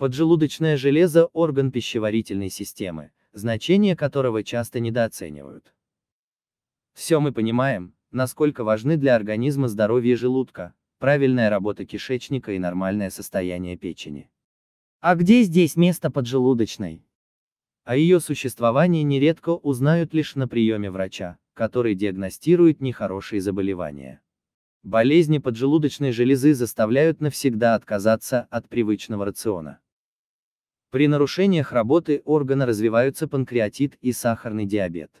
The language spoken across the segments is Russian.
Поджелудочное железо – орган пищеварительной системы, значение которого часто недооценивают. Все мы понимаем, насколько важны для организма здоровье желудка, правильная работа кишечника и нормальное состояние печени. А где здесь место поджелудочной? О а ее существовании нередко узнают лишь на приеме врача, который диагностирует нехорошие заболевания. Болезни поджелудочной железы заставляют навсегда отказаться от привычного рациона. При нарушениях работы органа развиваются панкреатит и сахарный диабет.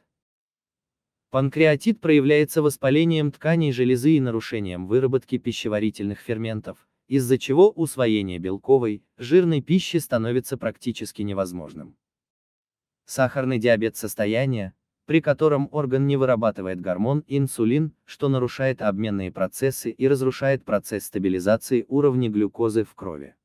Панкреатит проявляется воспалением тканей железы и нарушением выработки пищеварительных ферментов, из-за чего усвоение белковой, жирной пищи становится практически невозможным. Сахарный диабет – состояние, при котором орган не вырабатывает гормон инсулин, что нарушает обменные процессы и разрушает процесс стабилизации уровня глюкозы в крови.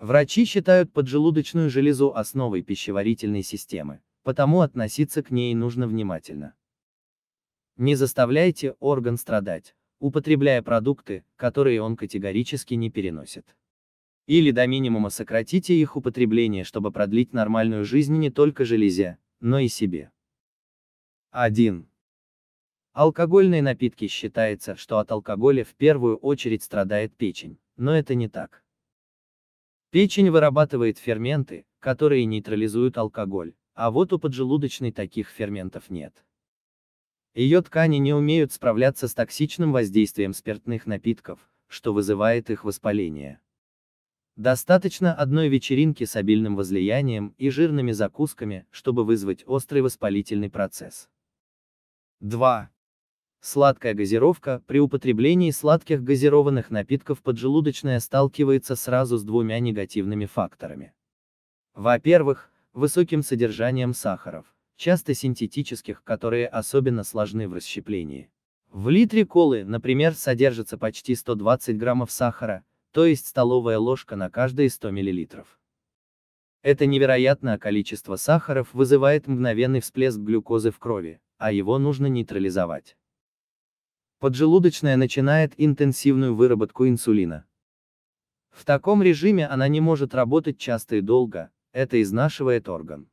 Врачи считают поджелудочную железу основой пищеварительной системы, потому относиться к ней нужно внимательно. Не заставляйте орган страдать, употребляя продукты, которые он категорически не переносит. Или до минимума сократите их употребление, чтобы продлить нормальную жизнь не только железе, но и себе. 1. Алкогольные напитки считается, что от алкоголя в первую очередь страдает печень, но это не так. Печень вырабатывает ферменты, которые нейтрализуют алкоголь, а вот у поджелудочной таких ферментов нет. Ее ткани не умеют справляться с токсичным воздействием спиртных напитков, что вызывает их воспаление. Достаточно одной вечеринки с обильным возлиянием и жирными закусками, чтобы вызвать острый воспалительный процесс. 2. Сладкая газировка, при употреблении сладких газированных напитков поджелудочная сталкивается сразу с двумя негативными факторами. Во-первых, высоким содержанием сахаров, часто синтетических, которые особенно сложны в расщеплении. В литре колы, например, содержится почти 120 граммов сахара, то есть столовая ложка на каждые 100 миллилитров. Это невероятное количество сахаров вызывает мгновенный всплеск глюкозы в крови, а его нужно нейтрализовать поджелудочная начинает интенсивную выработку инсулина. В таком режиме она не может работать часто и долго, это изнашивает орган.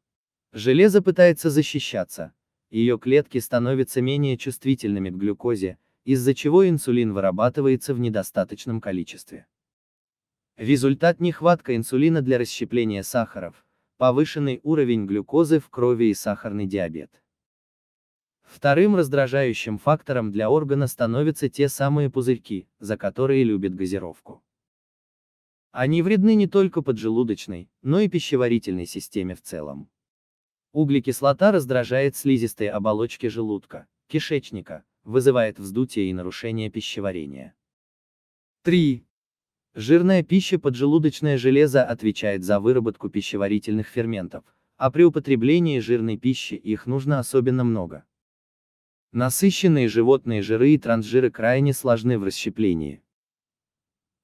Железо пытается защищаться, ее клетки становятся менее чувствительными к глюкозе, из-за чего инсулин вырабатывается в недостаточном количестве. Результат нехватка инсулина для расщепления сахаров, повышенный уровень глюкозы в крови и сахарный диабет. Вторым раздражающим фактором для органа становятся те самые пузырьки, за которые любят газировку. Они вредны не только поджелудочной, но и пищеварительной системе в целом. Углекислота раздражает слизистые оболочки желудка, кишечника, вызывает вздутие и нарушение пищеварения. 3. Жирная пища поджелудочное железо отвечает за выработку пищеварительных ферментов, а при употреблении жирной пищи их нужно особенно много. Насыщенные животные жиры и трансжиры крайне сложны в расщеплении.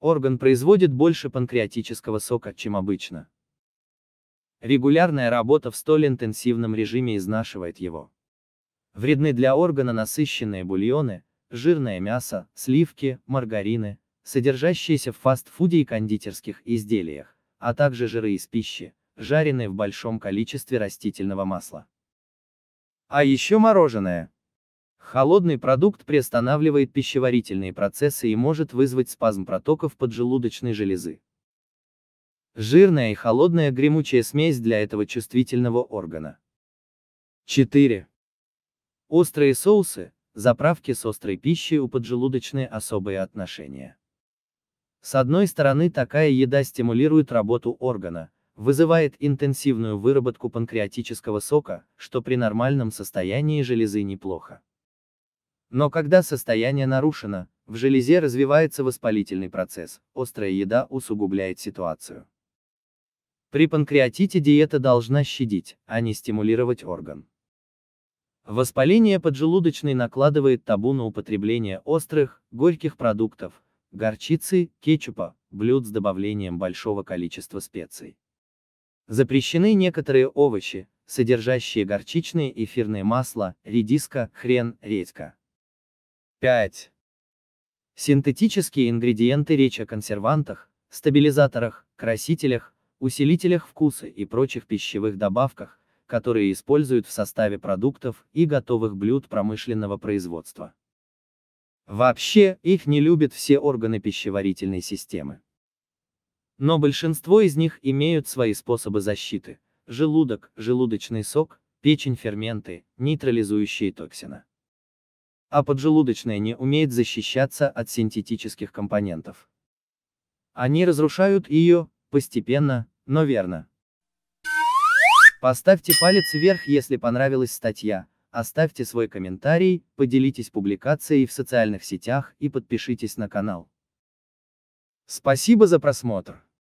Орган производит больше панкреатического сока, чем обычно. Регулярная работа в столь интенсивном режиме изнашивает его. Вредны для органа насыщенные бульоны, жирное мясо, сливки, маргарины, содержащиеся в фастфуде и кондитерских изделиях, а также жиры из пищи, жареные в большом количестве растительного масла. А еще мороженое. Холодный продукт приостанавливает пищеварительные процессы и может вызвать спазм протоков поджелудочной железы. Жирная и холодная гремучая смесь для этого чувствительного органа. 4. Острые соусы, заправки с острой пищей у поджелудочной особые отношения. С одной стороны такая еда стимулирует работу органа, вызывает интенсивную выработку панкреатического сока, что при нормальном состоянии железы неплохо. Но когда состояние нарушено, в железе развивается воспалительный процесс, острая еда усугубляет ситуацию. При панкреатите диета должна щадить, а не стимулировать орган. Воспаление поджелудочной накладывает табу на употребление острых, горьких продуктов, горчицы, кетчупа, блюд с добавлением большого количества специй. Запрещены некоторые овощи, содержащие горчичные эфирные масла, редиска, хрен, редька. 5. Синтетические ингредиенты речь о консервантах, стабилизаторах, красителях, усилителях вкуса и прочих пищевых добавках, которые используют в составе продуктов и готовых блюд промышленного производства. Вообще, их не любят все органы пищеварительной системы. Но большинство из них имеют свои способы защиты – желудок, желудочный сок, печень ферменты, нейтрализующие токсины а поджелудочная не умеет защищаться от синтетических компонентов. Они разрушают ее, постепенно, но верно. Поставьте палец вверх, если понравилась статья, оставьте свой комментарий, поделитесь публикацией в социальных сетях и подпишитесь на канал. Спасибо за просмотр.